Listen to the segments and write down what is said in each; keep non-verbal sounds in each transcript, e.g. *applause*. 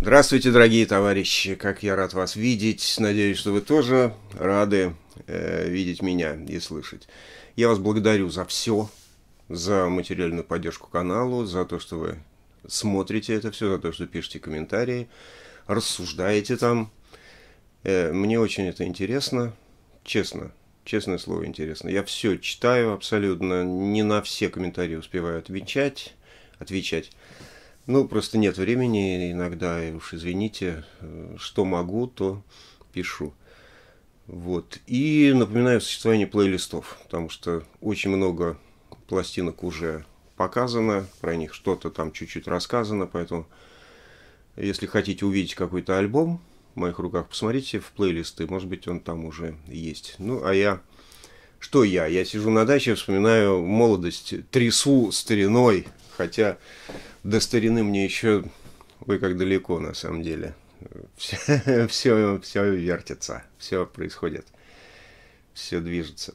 Здравствуйте, дорогие товарищи! Как я рад вас видеть! Надеюсь, что вы тоже рады э, видеть меня и слышать. Я вас благодарю за все, за материальную поддержку каналу, за то, что вы смотрите это все, за то, что пишете комментарии, рассуждаете там. Э, мне очень это интересно, честно. Честное слово, интересно. Я все читаю абсолютно, не на все комментарии успеваю отвечать. отвечать. Ну, просто нет времени иногда, и уж извините, э, что могу, то пишу. Вот. И напоминаю о существовании плейлистов, потому что очень много пластинок уже показано, про них что-то там чуть-чуть рассказано, поэтому если хотите увидеть какой-то альбом, моих руках. Посмотрите в плейлисты, может быть, он там уже есть. Ну, а я... Что я? Я сижу на даче, вспоминаю молодость, трясу стариной, хотя до старины мне еще, вы как далеко на самом деле. Все, все, все вертится, все происходит, все движется.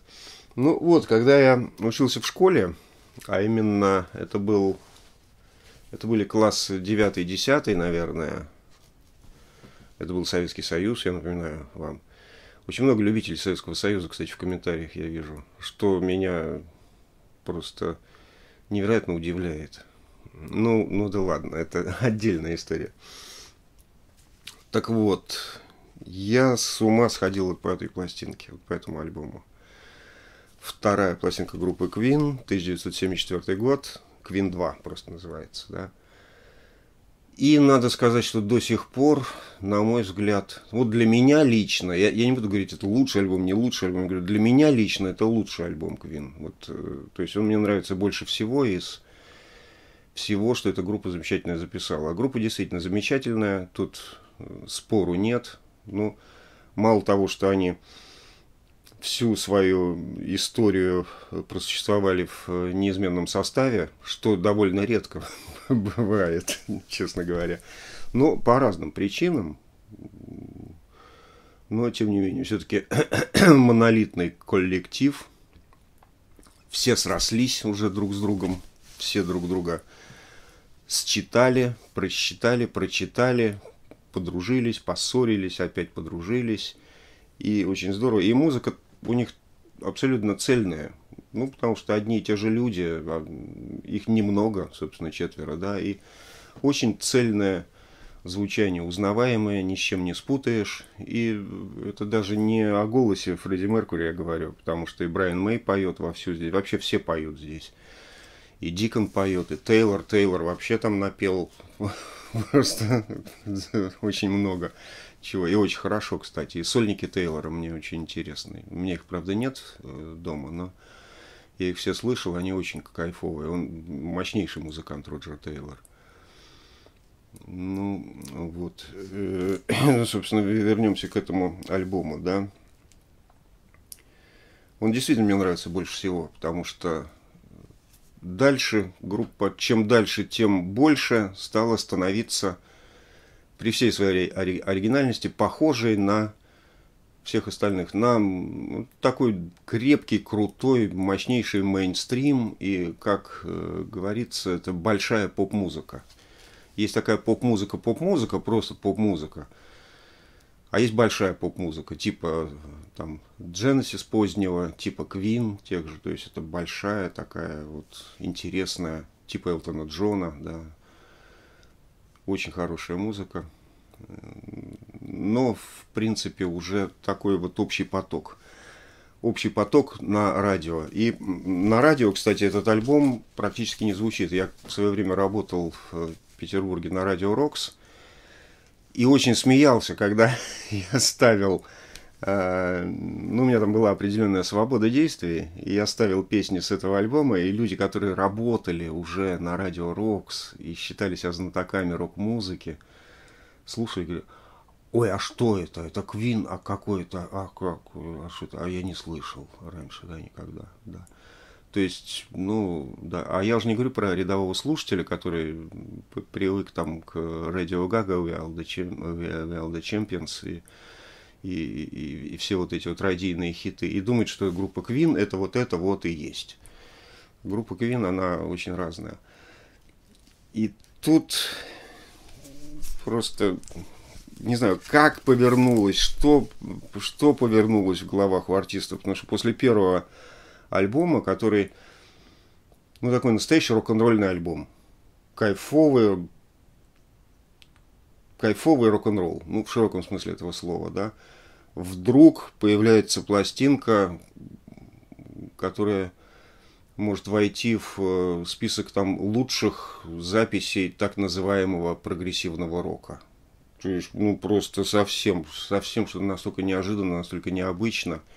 Ну вот, когда я учился в школе, а именно это был это были классы 9 и 10, наверное, это был Советский Союз, я напоминаю вам. Очень много любителей Советского Союза, кстати, в комментариях я вижу, что меня просто невероятно удивляет. Ну, ну да ладно, это *laughs* отдельная история. Так вот, я с ума сходил по этой пластинке, по этому альбому. Вторая пластинка группы Queen, 1974 год, Queen 2 просто называется, да. И надо сказать, что до сих пор, на мой взгляд, вот для меня лично, я, я не буду говорить, это лучший альбом, не лучший альбом, я говорю, для меня лично это лучший альбом Квин. Вот, э, то есть он мне нравится больше всего из всего, что эта группа замечательно записала. А группа действительно замечательная, тут э, спору нет. Ну, мало того, что они всю свою историю э, просуществовали в э, неизменном составе, что довольно редко *laughs* бывает, честно говоря. Но по разным причинам. Но, тем не менее, все-таки *clears throat* монолитный коллектив. Все срослись уже друг с другом, все друг друга считали, просчитали, прочитали, подружились, поссорились, опять подружились. И очень здорово. И музыка у них абсолютно цельная. Ну, потому что одни и те же люди, а, их немного, собственно, четверо, да, и очень цельное звучание, узнаваемое, ни с чем не спутаешь. И это даже не о голосе Фредди Меркури я говорю, потому что и Брайан Мэй поет во всю здесь, вообще все поют здесь и Дикон поет, и Тейлор, Тейлор вообще там напел *laughs* просто очень много чего. И очень хорошо, кстати. И сольники Тейлора мне очень интересны. У меня их, правда, нет э, дома, но я их все слышал, они очень кайфовые. Он мощнейший музыкант Роджер Тейлор. Ну, вот. Э, *coughs* собственно, вернемся к этому альбому, да. Он действительно мне нравится больше всего, потому что Дальше группа, чем дальше, тем больше стала становиться при всей своей оригинальности похожей на всех остальных. На такой крепкий, крутой, мощнейший мейнстрим и, как э, говорится, это большая поп-музыка. Есть такая поп-музыка, поп-музыка, просто поп-музыка – а есть большая поп-музыка, типа э, там Genesis позднего, типа Queen, тех же, то есть это большая такая вот интересная, типа Элтона Джона, да. Очень хорошая музыка. Но, в принципе, уже такой вот общий поток. Общий поток на радио. И на радио, кстати, этот альбом практически не звучит. Я в свое время работал в э, Петербурге на радио «Рокс», и очень смеялся, когда *laughs* я ставил, э, ну, у меня там была определенная свобода действий, и я ставил песни с этого альбома, и люди, которые работали уже на радио Рокс и считали себя знатоками рок-музыки, слушали, говорят, Ой, а что это? Это Квин, а какой это, а как, а что это? А я не слышал раньше, да, никогда, да. То есть, ну, да. А я уже не говорю про рядового слушателя, который привык там к Radio Gaga, We Are the, Cham We Are the Champions и, и, и, и все вот эти вот радийные хиты, и думает, что группа Queen это вот это вот и есть. Группа Queen, она очень разная. И тут просто не знаю, как повернулось, что, что повернулось в головах у артистов, потому что после первого альбома, который, ну, такой настоящий рок-н-ролльный альбом. Кайфовый, кайфовый рок-н-ролл, ну, в широком смысле этого слова, да. Вдруг появляется пластинка, которая может войти в э, список там лучших записей так называемого прогрессивного рока. То есть, ну, просто совсем, совсем что настолько неожиданно, настолько необычно –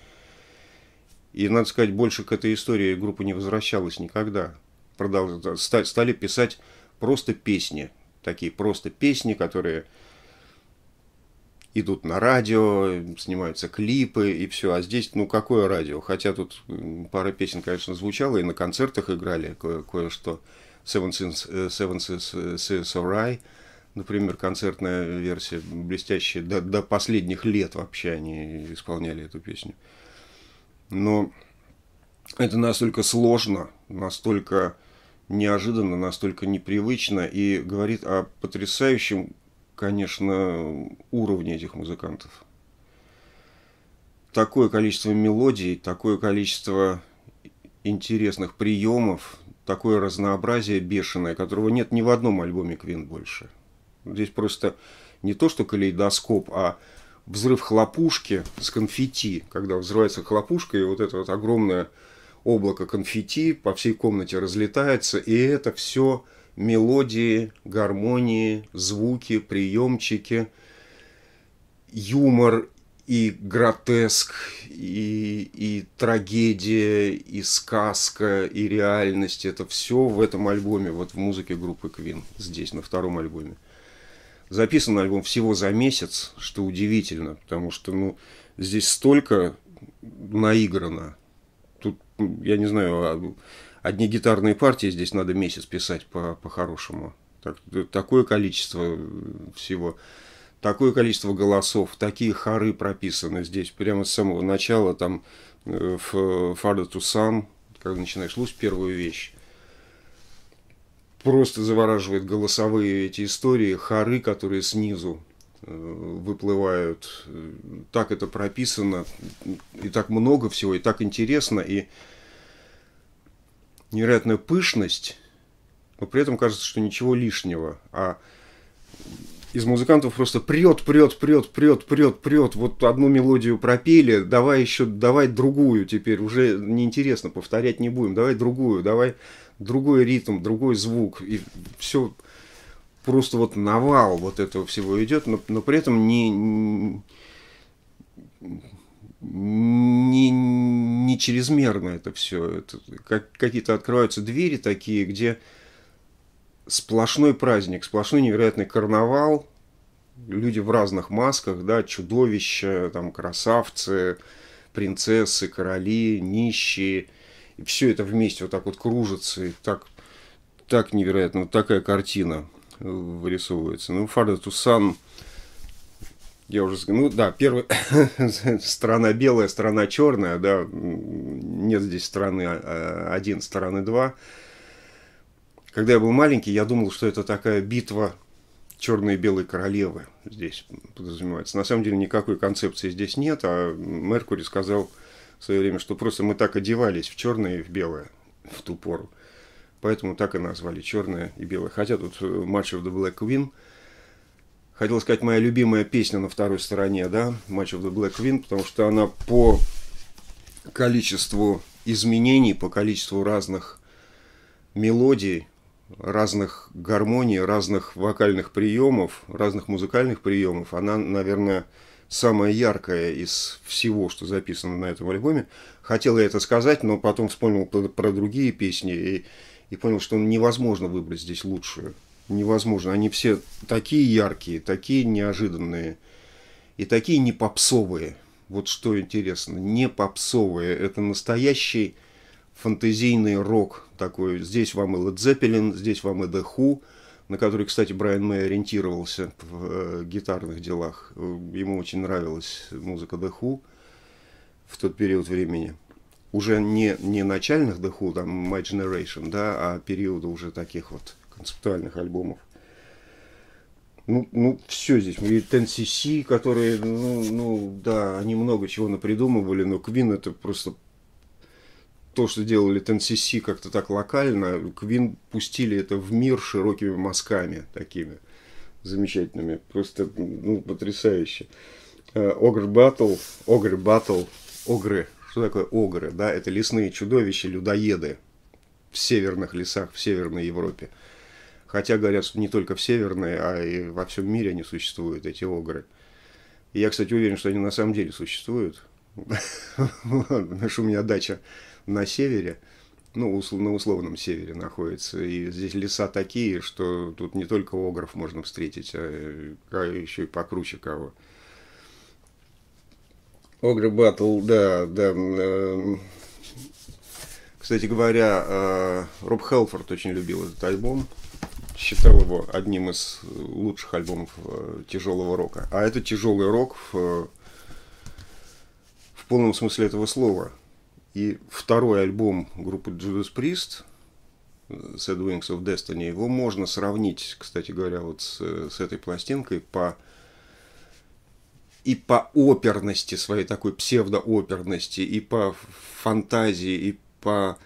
и, надо сказать, больше к этой истории группа не возвращалась никогда. Продолж... Стали писать просто песни. Такие просто песни, которые идут на радио, снимаются клипы и все. А здесь, ну, какое радио? Хотя тут пара песен, конечно, звучала, и на концертах играли ко- кое-что. Seven Sins, э, Seven Sins of э, Rye, например, концертная версия блестящая. До, до последних лет вообще они исполняли эту песню но это настолько сложно, настолько неожиданно, настолько непривычно и говорит о потрясающем, конечно, уровне этих музыкантов. Такое количество мелодий, такое количество интересных приемов, такое разнообразие бешеное, которого нет ни в одном альбоме Квин больше. Здесь просто не то, что калейдоскоп, а взрыв хлопушки с конфетти, когда взрывается хлопушка, и вот это вот огромное облако конфетти по всей комнате разлетается, и это все мелодии, гармонии, звуки, приемчики, юмор и гротеск, и, и трагедия, и сказка, и реальность. Это все в этом альбоме, вот в музыке группы Queen, здесь, на втором альбоме. Записан альбом всего за месяц, что удивительно, потому что ну, здесь столько наиграно. Тут, ну, я не знаю, а одни гитарные партии здесь надо месяц писать по- по-хорошему. Так, такое количество всего, такое количество голосов, такие хоры прописаны здесь прямо с самого начала, там в э, Farther to Sun, когда начинаешь слушать первую вещь, Просто завораживает голосовые эти истории, хоры, которые снизу э, выплывают. Так это прописано, и так много всего, и так интересно, и невероятная пышность, но при этом кажется, что ничего лишнего. А из музыкантов просто прет, прет, прет, прет, прет, прет. Вот одну мелодию пропели, давай еще, давай другую теперь, уже неинтересно, повторять не будем, давай другую, давай другой ритм, другой звук, и все просто вот навал вот этого всего идет, но, но при этом не, не, не чрезмерно это все. Это как, какие-то открываются двери такие, где сплошной праздник, сплошной невероятный карнавал, люди в разных масках, да, чудовища, там, красавцы, принцессы, короли, нищие – и все это вместе вот так вот кружится, и так, так невероятно, вот такая картина э, вырисовывается. Ну, Фарда Тусан, я уже сказал, ну да, первая *coughs* страна белая, страна черная, да, нет здесь страны а, а, один, страны два. Когда я был маленький, я думал, что это такая битва черной и белой королевы здесь подразумевается. На самом деле никакой концепции здесь нет, а Меркури сказал – в свое время, что просто мы так одевались в черное и в белое в ту пору. Поэтому так и назвали черное и белое. Хотя тут э, Match of the Black Queen. Хотел сказать, моя любимая песня на второй стороне, да, Match of the Black Queen, потому что она по количеству изменений, по количеству разных мелодий, разных гармоний, разных вокальных приемов, разных музыкальных приемов, она, наверное, самое яркое из всего, что записано на этом альбоме. Хотел я это сказать, но потом вспомнил про, про другие песни и, и понял, что невозможно выбрать здесь лучшую. Невозможно. Они все такие яркие, такие неожиданные и такие не попсовые. Вот что интересно, не попсовые. Это настоящий фантазийный рок такой. Здесь вам и Led Zeppelin, здесь вам и The Who – на который, кстати, Брайан Мэй ориентировался в э, гитарных делах. Ему очень нравилась музыка The Who в тот период времени. Уже не, не начальных The Who, там My Generation, да, а периода уже таких вот концептуальных альбомов. Ну, ну, все здесь. И NCC, которые, ну, ну, да, они много чего напридумывали, но Квин это просто то, что делали TNCC как-то так локально, Квин пустили это в мир широкими мазками такими замечательными. Просто ну, потрясающе. Э, Огр Баттл, Огр Баттл, Огры. Что такое Огры? Да, это лесные чудовища, людоеды в северных лесах, в Северной Европе. Хотя говорят, что не только в Северной, а и во всем мире они существуют, эти огры. И я, кстати, уверен, что они на самом деле существуют. *laughs* Потому что у меня дача на севере, ну, на условном севере находится. И здесь леса такие, что тут не только огров можно встретить, а, а еще и покруче кого. Огры батл, да, да. Э, Кстати говоря, э, Роб Хелфорд очень любил этот альбом. Считал его одним из лучших альбомов э, тяжелого рока. А это тяжелый рок в, в полном смысле этого слова – и второй альбом группы Judas Priest, э, Sad Wings of Destiny, его можно сравнить, кстати говоря, вот с, с этой пластинкой по и по оперности своей такой псевдооперности, и по фантазии, и по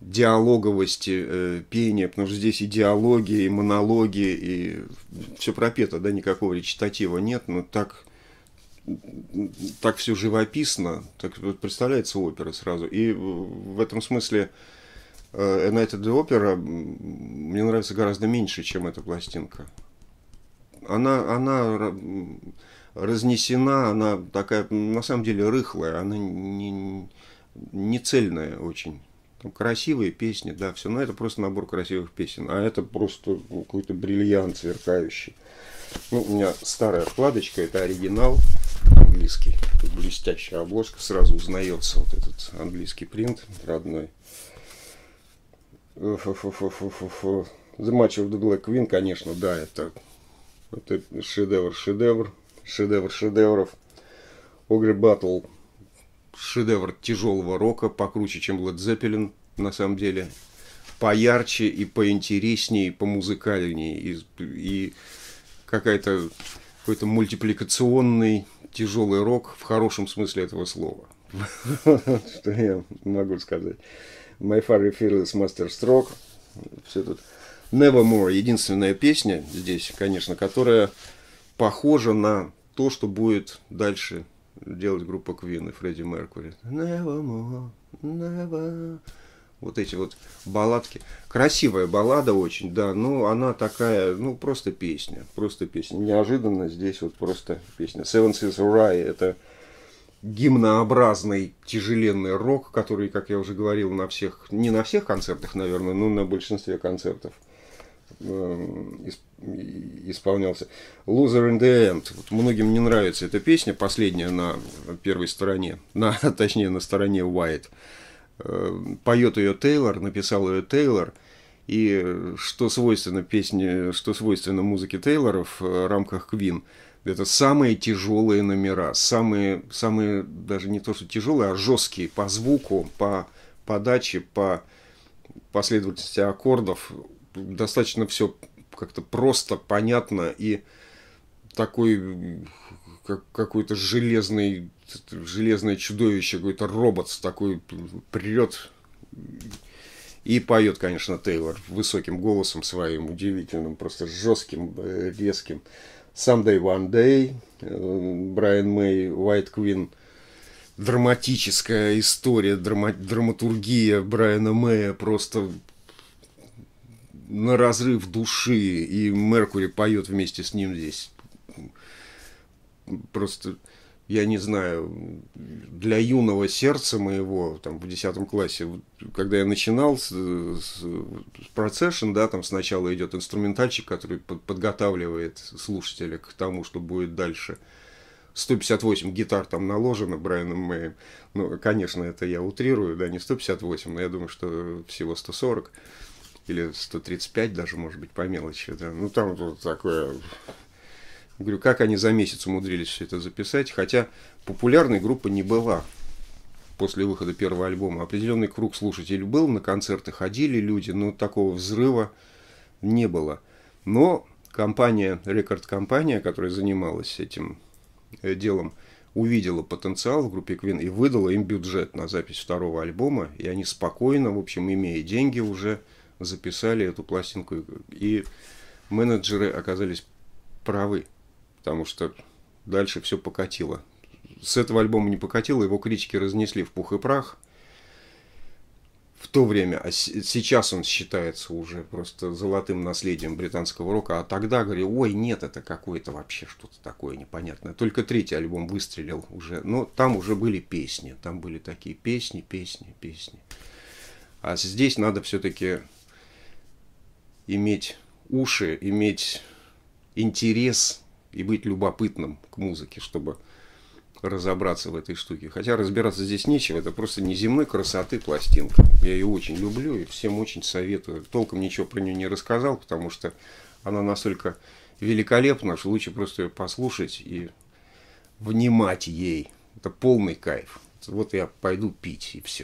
диалоговости э, пения, потому что здесь и диалоги, и монологи, и все пропето, да, никакого речитатива нет, но так так все живописно, так представляется опера сразу. И в этом смысле United э, the Opera мне нравится гораздо меньше, чем эта пластинка. Она, она разнесена, она такая, на самом деле, рыхлая, она не, не цельная очень. Там красивые песни, да, все, но это просто набор красивых песен, а это просто какой-то бриллиант сверкающий. Ну, у меня старая вкладочка, это оригинал английский. Тут блестящая обложка, сразу узнается вот этот английский принт родной. The Match of the Black Queen, конечно, да, это, это шедевр, шедевр, шедевр шедевров. Огри Баттл, шедевр тяжелого рока, покруче, чем Led Zeppelin, на самом деле. Поярче и поинтереснее, и помузыкальнее, и, и какая-то какой-то мультипликационный тяжелый рок в хорошем смысле этого слова. *laughs* Что я могу сказать. My Fiery Fearless Master Stroke. Все тут. Nevermore. Единственная песня здесь, конечно, которая похожа на то, что будет дальше делать группа Квин и Фредди Меркури. Nevermore, never вот эти вот балладки. Красивая баллада очень, да, но она такая, ну, просто песня, просто песня. Неожиданно здесь вот просто песня. Seven Seas Rye – это гимнообразный тяжеленный рок, который, как я уже говорил, на всех, не на всех концертах, наверное, но на большинстве концертов э, исполнялся. Loser in the End. Вот многим не нравится эта песня, последняя на первой стороне, на, *laughs* точнее, на стороне White. Э, поет ее Тейлор, написал ее Тейлор. И что свойственно песне, что свойственно музыке Тейлоров э, в рамках Квин, это самые тяжелые номера, самые, самые даже не то что тяжелые, а жесткие по звуку, по подаче, по последовательности аккордов. Достаточно все как-то просто, понятно и такой как, какой-то железный железное чудовище, какой-то робот такой прет и поет, конечно, Тейлор высоким голосом своим, удивительным, просто жестким, э, резким. Someday One Day, э, Брайан Мэй, White Queen. Драматическая история, драма, драматургия Брайана Мэя просто на разрыв души. И Меркури поет вместе с ним здесь. Просто я не знаю, для юного сердца моего, там, в 10 классе, когда я начинал с, с, с процессион, да, там сначала идет инструментальчик, который под, подготавливает слушателя к тому, что будет дальше. 158 гитар там наложено Брайаном Мэем. Ну, конечно, это я утрирую, да, не 158, но я думаю, что всего 140 или 135 даже, может быть, по мелочи. Да. Ну, там вот такое Говорю, как они за месяц умудрились все это записать, хотя популярной группа не была после выхода первого альбома. Определенный круг слушателей был, на концерты ходили люди, но такого взрыва не было. Но компания, рекорд-компания, которая занималась этим э, делом, увидела потенциал в группе Queen и выдала им бюджет на запись второго альбома, и они спокойно, в общем, имея деньги, уже записали эту пластинку, и менеджеры оказались правы потому что дальше все покатило. С этого альбома не покатило, его критики разнесли в пух и прах в то время, а сейчас он считается уже просто золотым наследием британского рока, а тогда говорили, ой, нет, это какое-то вообще что-то такое непонятное. Только третий альбом выстрелил уже, но там уже были песни, там были такие песни, песни, песни. А здесь надо все-таки иметь уши, иметь интерес и быть любопытным к музыке, чтобы разобраться в этой штуке. Хотя разбираться здесь нечего, это просто неземной красоты пластинка. Я ее очень люблю и всем очень советую. Толком ничего про нее не рассказал, потому что она настолько великолепна, что лучше просто ее послушать и внимать ей. Это полный кайф. Вот я пойду пить и все.